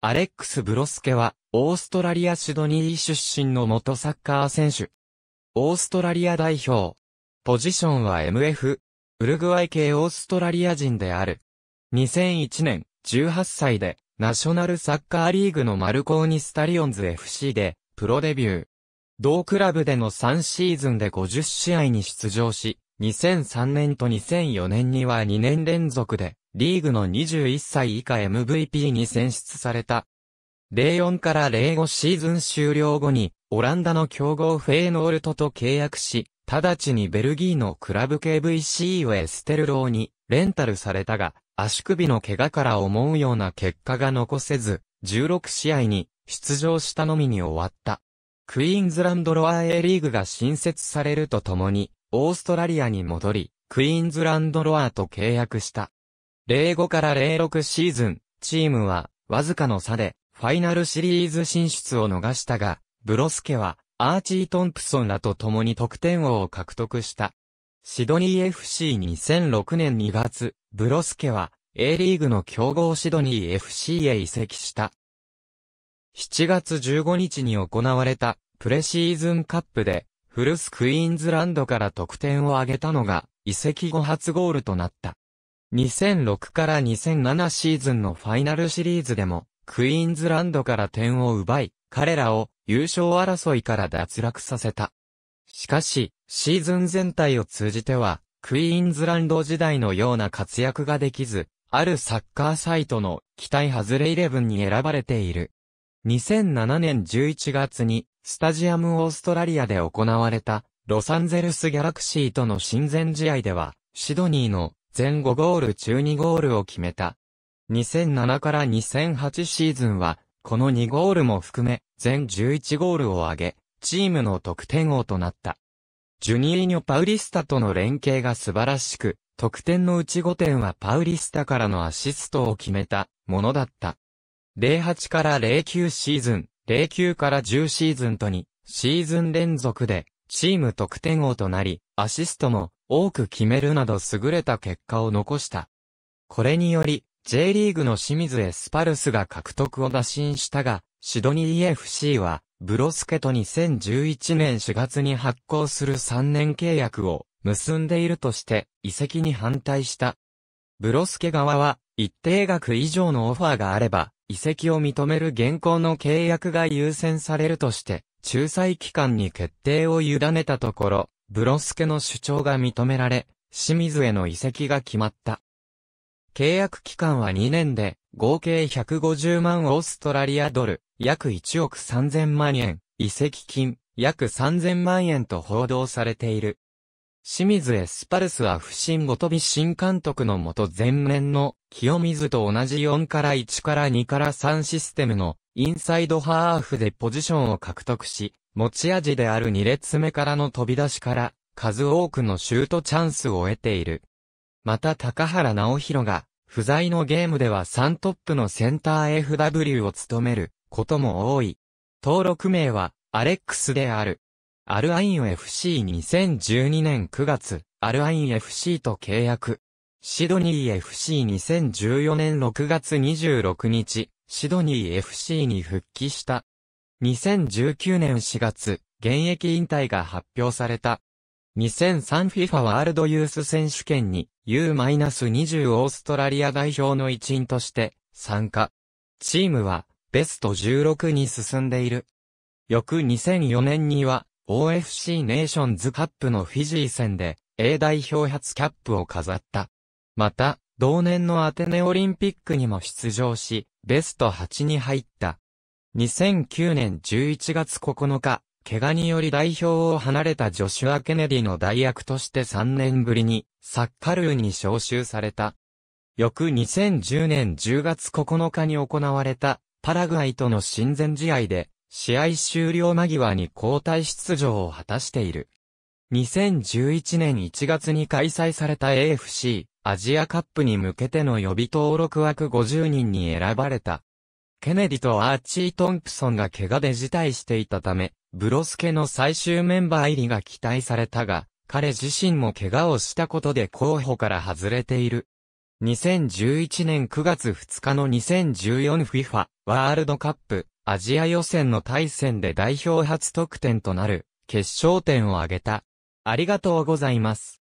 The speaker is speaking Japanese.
アレックス・ブロスケは、オーストラリア・シドニー出身の元サッカー選手。オーストラリア代表。ポジションは MF。ウルグアイ系オーストラリア人である。2001年、18歳で、ナショナルサッカーリーグのマルコーニ・スタリオンズ FC で、プロデビュー。同クラブでの3シーズンで50試合に出場し、2003年と2004年には2年連続で、リーグの21歳以下 MVP に選出された。04から05シーズン終了後に、オランダの強豪フェーノールトと契約し、直ちにベルギーのクラブ KVC ウエステルローにレンタルされたが、足首の怪我から思うような結果が残せず、16試合に出場したのみに終わった。クイーンズランドロアー A リーグが新設されるとともに、オーストラリアに戻り、クイーンズランドロアーと契約した。05から06シーズン、チームは、わずかの差で、ファイナルシリーズ進出を逃したが、ブロスケは、アーチー・トンプソンらと共に得点王を獲得した。シドニー FC2006 年2月、ブロスケは A リーグの強豪シドニー FC へ移籍した。7月15日に行われたプレシーズンカップで、フルスクイーンズランドから得点を挙げたのが移籍後初ゴールとなった。2006から2007シーズンのファイナルシリーズでも、クイーンズランドから点を奪い、彼らを優勝争いから脱落させた。しかし、シーズン全体を通じては、クイーンズランド時代のような活躍ができず、あるサッカーサイトの期待外れイレブンに選ばれている。2007年11月に、スタジアムオーストラリアで行われた、ロサンゼルスギャラクシーとの親善試合では、シドニーの全5ゴール中2ゴールを決めた。2007から2008シーズンは、この2ゴールも含め、全11ゴールを挙げ、チームの得点王となった。ジュニーニョ・パウリスタとの連携が素晴らしく、得点のうち5点はパウリスタからのアシストを決めたものだった。08から09シーズン、09から10シーズンとに、シーズン連続でチーム得点王となり、アシストも多く決めるなど優れた結果を残した。これにより、J リーグの清水エスパルスが獲得を打診したが、シドニー FC は、ブロスケと2011年4月に発行する3年契約を結んでいるとして、移籍に反対した。ブロスケ側は、一定額以上のオファーがあれば、移籍を認める現行の契約が優先されるとして、仲裁期間に決定を委ねたところ、ブロスケの主張が認められ、清水への移籍が決まった。契約期間は2年で、合計150万オーストラリアドル、約1億3000万円、移籍金、約3000万円と報道されている。清水エスパルスは不審ごとび新監督のもと前年の清水と同じ4から1から2から3システムのインサイドハーフでポジションを獲得し、持ち味である2列目からの飛び出しから数多くのシュートチャンスを得ている。また高原直弘が不在のゲームでは3トップのセンター FW を務めることも多い。登録名はアレックスである。アルアイン FC2012 年9月、アルアイン FC と契約。シドニー FC2014 年6月26日、シドニー FC に復帰した。2019年4月、現役引退が発表された。2003FIFA ワールドユース選手権に U-20 オーストラリア代表の一員として参加。チームはベスト16に進んでいる。翌2004年には OFC ネーションズカップのフィジー戦で A 代表初キャップを飾った。また、同年のアテネオリンピックにも出場し、ベスト8に入った。2009年11月9日、怪我により代表を離れたジョシュア・ケネディの代役として3年ぶりに、サッカルーに招集された。翌2010年10月9日に行われた、パラグアイとの親善試合で、試合終了間際に交代出場を果たしている。2011年1月に開催された AFC アジアカップに向けての予備登録枠50人に選ばれた。ケネディとアーチー・トンプソンが怪我で辞退していたため、ブロスケの最終メンバー入りが期待されたが、彼自身も怪我をしたことで候補から外れている。2011年9月2日の 2014FIFA ワールドカップアジア予選の対戦で代表初得点となる決勝点を挙げた。ありがとうございます。